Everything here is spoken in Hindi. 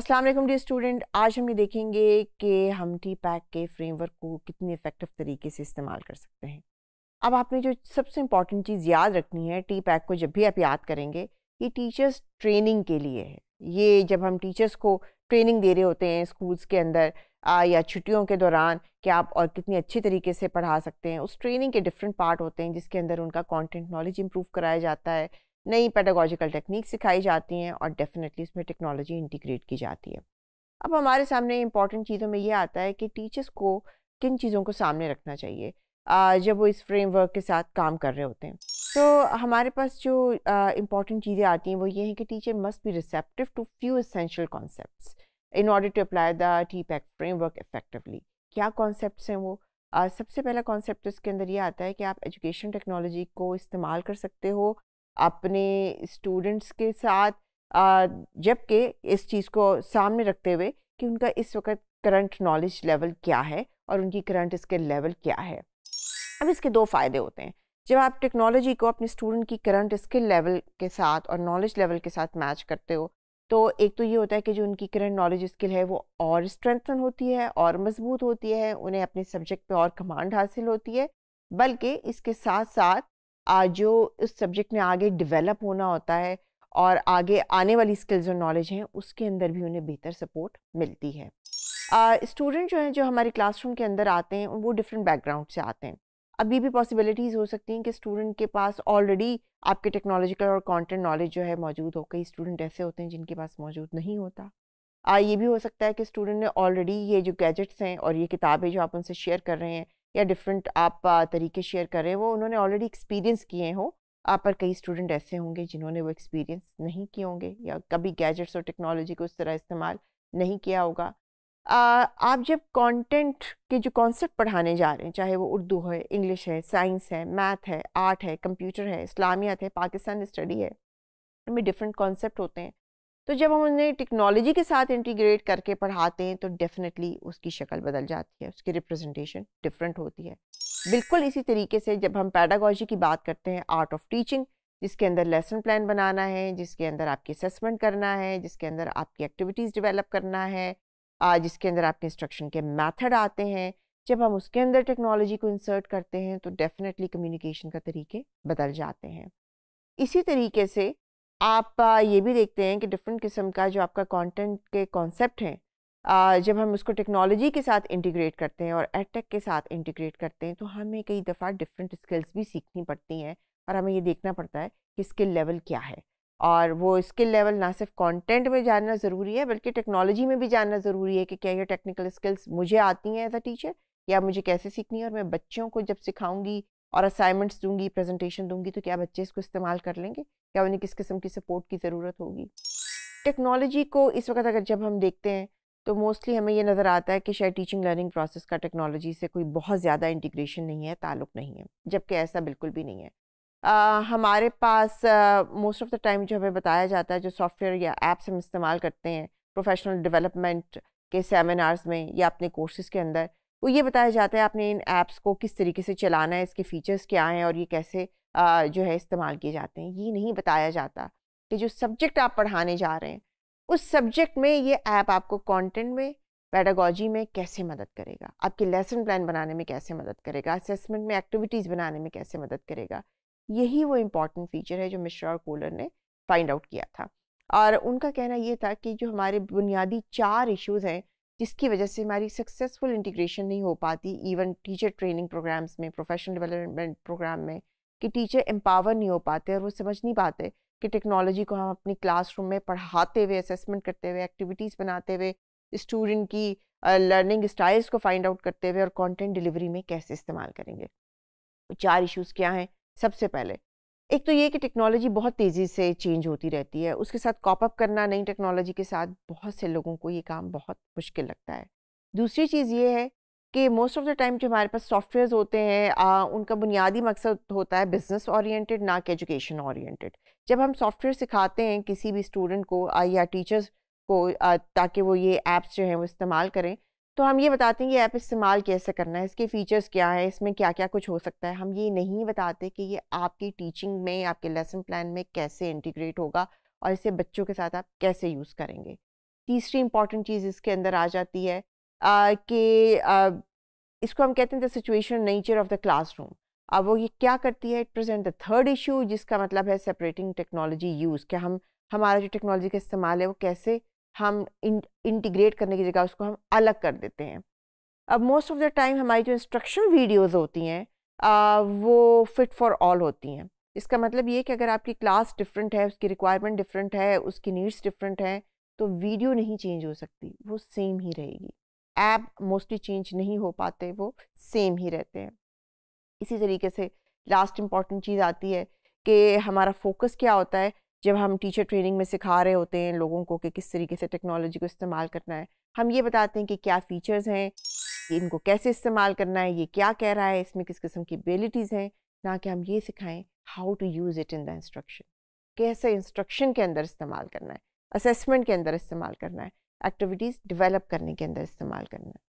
अस्सलाम वालेकुम डी स्टूडेंट आज हम ये देखेंगे कि हम टी पैक के फ्रेमवर्क को कितने इफ़ेक्टिव तरीके से इस्तेमाल कर सकते हैं अब आपने जो सबसे इम्पॉर्टेंट चीज़ याद रखनी है टी पैक को जब भी आप याद करेंगे ये टीचर्स ट्रेनिंग के लिए है ये जब हम टीचर्स को ट्रेनिंग दे रहे होते हैं स्कूल्स के अंदर आ, या छुट्टियों के दौरान कि आप और कितनी अच्छी तरीके से पढ़ा सकते हैं उस ट्रेनिंग के डिफरेंट पार्ट होते हैं जिसके अंदर उनका कॉन्टेंट नॉलेज इम्प्रूव कराया जाता है नई पेडागोजिकल टेक्निक सिखाई जाती हैं और डेफिनेटली इसमें टेक्नोलॉजी इंटीग्रेट की जाती है अब हमारे सामने इंपॉर्टेंट चीज़ों में ये आता है कि टीचर्स को किन चीज़ों को सामने रखना चाहिए जब वो इस फ्रेमवर्क के साथ काम कर रहे होते हैं तो हमारे पास जो इम्पॉर्टेंट चीज़ें आती हैं वो ये हैं कि teacher must be receptive to few essential concept in order to apply the T pack framework effectively क्या कॉन्सेप्ट हैं वो आ, सबसे पहला कॉन्सेप्ट तो इसके अंदर ये आता है कि आप एजुकेशन टेक्नोलॉजी को इस्तेमाल कर सकते हो अपने स्टूडेंट्स के साथ जबकि इस चीज़ को सामने रखते हुए कि उनका इस वक्त करंट नॉलेज लेवल क्या है और उनकी करंट स्किल लेवल क्या है अब इसके दो फ़ायदे होते हैं जब आप टेक्नोलॉजी को अपने स्टूडेंट की करंट स्किल लेवल के साथ और नॉलेज लेवल के साथ मैच करते हो तो एक तो ये होता है कि जो उनकी करंट नॉलेज स्किल है वो और स्ट्रेंथन होती है और मजबूत होती है उन्हें अपने सब्जेक्ट पे और कमांड हासिल होती है बल्कि इसके साथ साथ जो उस सब्जेक्ट में आगे डेवलप होना होता है और आगे आने वाली स्किल्स और नॉलेज हैं उसके अंदर भी उन्हें बेहतर सपोर्ट मिलती है स्टूडेंट uh, जो हैं जो हमारे क्लासरूम के अंदर आते हैं वो डिफरेंट बैकग्राउंड से आते हैं अब ये भी पॉसिबिलिटीज़ हो सकती हैं कि स्टूडेंट के पास ऑलरेडी आपके टेक्नोलॉजिकल और कंटेंट नॉलेज जो है मौजूद हो कई स्टूडेंट ऐसे होते हैं जिनके पास मौजूद नहीं होता आ, ये भी हो सकता है कि स्टूडेंट ने ऑलरेडी ये जो गैजेट्स हैं और ये किताबें जो आप उनसे शेयर कर रहे हैं या डिफरेंट आप तरीके शेयर करें वो उन्होंने ऑलरेडी एक्सपीरियंस किए हों आप पर कई स्टूडेंट ऐसे होंगे जिन्होंने वो एक्सपीरियंस नहीं किए होंगे या कभी गैजेट्स और टेक्नोलॉजी को उस तरह इस्तेमाल नहीं किया होगा आ, आप जब कंटेंट के जो कॉन्सेप्ट पढ़ाने जा रहे हैं चाहे वो उर्दू है इंग्लिश है साइंस है मैथ है आर्ट है कंप्यूटर है इस्लामियत है पाकिस्तान स्टडी है उनमें डिफरेंट कॉन्सेप्ट होते हैं तो जब हम उन्हें टेक्नोलॉजी के साथ इंटीग्रेट करके पढ़ाते हैं तो डेफिनेटली उसकी शक्ल बदल जाती है उसकी रिप्रेजेंटेशन डिफरेंट होती है बिल्कुल इसी तरीके से जब हम पैडागोजी की बात करते हैं आर्ट ऑफ टीचिंग जिसके अंदर लेसन प्लान बनाना है जिसके अंदर आपकी असेसमेंट करना है जिसके अंदर आपकी एक्टिविटीज़ डिवेलप करना है जिसके अंदर आपके इंस्ट्रक्शन के मैथड आते हैं जब हम उसके अंदर टेक्नोलॉजी को इंसर्ट करते हैं तो डेफिनेटली कम्युनिकेशन का तरीके बदल जाते हैं इसी तरीके से आप ये भी देखते हैं कि डिफरेंट किस्म का जो आपका कंटेंट के कॉन्सेप्ट हैं जब हम उसको टेक्नोलॉजी के साथ इंटीग्रेट करते हैं और एटेक के साथ इंटीग्रेट करते हैं तो हमें कई दफ़ा डिफरेंट स्किल्स भी सीखनी पड़ती हैं और हमें ये देखना पड़ता है कि स्किल लेवल क्या है और वो स्किल लेवल ना सिर्फ कंटेंट में जानना ज़रूरी है बल्कि टेक्नोलॉजी में भी जानना ज़रूरी है कि क्या ये टेक्निकल स्किल्स मुझे आती हैं एज अ टीचर या मुझे कैसे सीखनी है और मैं बच्चों को जब सिखाऊंगी और असाइनमेंट्स दूंगी प्रेजेंटेशन दूंगी तो क्या बच्चे इसको इस्तेमाल कर लेंगे क्या उन्हें किस किस्म की सपोर्ट की ज़रूरत होगी टेक्नोलॉजी को इस वक्त अगर जब हम देखते हैं तो मोस्टली हमें ये नज़र आता है कि शायद टीचिंग लर्निंग प्रोसेस का टेक्नोलॉजी से कोई बहुत ज़्यादा इंटीग्रेशन नहीं है ताल्लुक़ नहीं है जबकि ऐसा बिल्कुल भी नहीं है आ, हमारे पास मोस्ट ऑफ़ द टाइम जो हमें बताया जाता है जो सॉफ्टवेयर या एप्स हम इस्तेमाल करते हैं प्रोफेशनल डेवलपमेंट के सेमिनार्स में या अपने कोर्सेज़ के अंदर वो तो ये बताया जाता है आपने इन ऐप्स को किस तरीके से चलाना है इसके फ़ीचर्स क्या हैं और ये कैसे आ, जो है इस्तेमाल किए जाते हैं ये नहीं बताया जाता कि जो सब्जेक्ट आप पढ़ाने जा रहे हैं उस सब्जेक्ट में ये ऐप आपको कॉन्टेंट में पैडागोजी में कैसे मदद करेगा आपके लेसन प्लान बनाने में कैसे मदद करेगा असेसमेंट में एक्टिविटीज़ बनाने में कैसे मदद करेगा यही वो इम्पॉर्टेंट फीचर है जो मिश्रा और कोलर ने फाइंड आउट किया था और उनका कहना ये था कि जो हमारे बुनियादी चार इश्यूज़ हैं जिसकी वजह से हमारी सक्सेसफुल इंटीग्रेशन नहीं हो पाती इवन टीचर ट्रेनिंग प्रोग्राम्स में प्रोफेशनल डेवलपमेंट प्रोग्राम में कि टीचर एम्पावर नहीं हो पाते और वो समझ नहीं पाते कि टेक्नोलॉजी को हम अपनी क्लासरूम में पढ़ाते हुए असेसमेंट करते हुए एक्टिविटीज़ बनाते हुए स्टूडेंट की लर्निंग uh, स्टाइल्स को फाइंड आउट करते हुए और कंटेंट डिलीवरी में कैसे इस्तेमाल करेंगे चार इश्यूज़ क्या हैं सबसे पहले एक तो ये कि टेक्नोलॉजी बहुत तेज़ी से चेंज होती रहती है उसके साथ कॉपअप करना नई टेक्नोलॉजी के साथ बहुत से लोगों को ये काम बहुत मुश्किल लगता है दूसरी चीज़ ये है कि मोस्ट ऑफ़ द टाइम जो हमारे पास सॉफ्टवेयर्स होते हैं आ, उनका बुनियादी मकसद होता है बिज़नेस ओरिएंटेड ना कि एजुकेशन ओरिएंटेड जब हम सॉफ्टवेयर सिखाते हैं किसी भी स्टूडेंट को आ, या टीचर्स को आ, ताकि वो ये एप्स जो हैं वो इस्तेमाल करें तो हम ये बताते हैं ये ऐप इस्तेमाल कैसे करना है इसके फ़ीचर्स क्या है इसमें क्या क्या कुछ हो सकता है हम ये नहीं बताते कि ये आपकी टीचिंग में आपके लेसन प्लान में कैसे इंटीग्रेट होगा और इसे बच्चों के साथ आप कैसे यूज़ करेंगे तीसरी इंपॉर्टेंट चीज़ इसके अंदर आ जाती है कि इसको हम कहते हैं the situation nature of the classroom अब वो ये क्या करती है it present the third issue जिसका मतलब है सेपरेटिंग टेक्नोलॉजी यूज़ क्या हम हमारा जो टेक्नोलॉजी का इस्तेमाल है वो कैसे हम इंटीग्रेट करने की जगह उसको हम अलग कर देते हैं अब मोस्ट ऑफ द टाइम हमारी जो इंस्ट्रक्शनल वीडियोस होती हैं वो फिट फॉर ऑल होती हैं इसका मतलब ये कि अगर आपकी क्लास डिफरेंट है उसकी रिक्वायरमेंट डिफरेंट है उसकी नीड्स डिफरेंट हैं तो वीडियो नहीं चेंज हो सकती वो सेम ही रहेगी ऐप मोस्टली चेंज नहीं हो पाते वो सेम ही रहते हैं इसी तरीके से लास्ट इम्पॉर्टेंट चीज़ आती है कि हमारा फोकस क्या होता है जब हम टीचर ट्रेनिंग में सिखा रहे होते हैं लोगों को कि किस तरीके से टेक्नोलॉजी को इस्तेमाल करना है हम ये बताते हैं कि क्या फ़ीचर्स हैं इनको कैसे इस्तेमाल करना है ये क्या कह रहा है इसमें किस किस्म की एबिलिटीज़ हैं ना कि हम ये सिखाएं how to use it in the instruction कैसे इंस्ट्रक्शन के अंदर इस्तेमाल करना है असेसमेंट के अंदर इस्तेमाल करना है एक्टिविटीज़ डिवेलप करने के अंदर इस्तेमाल करना है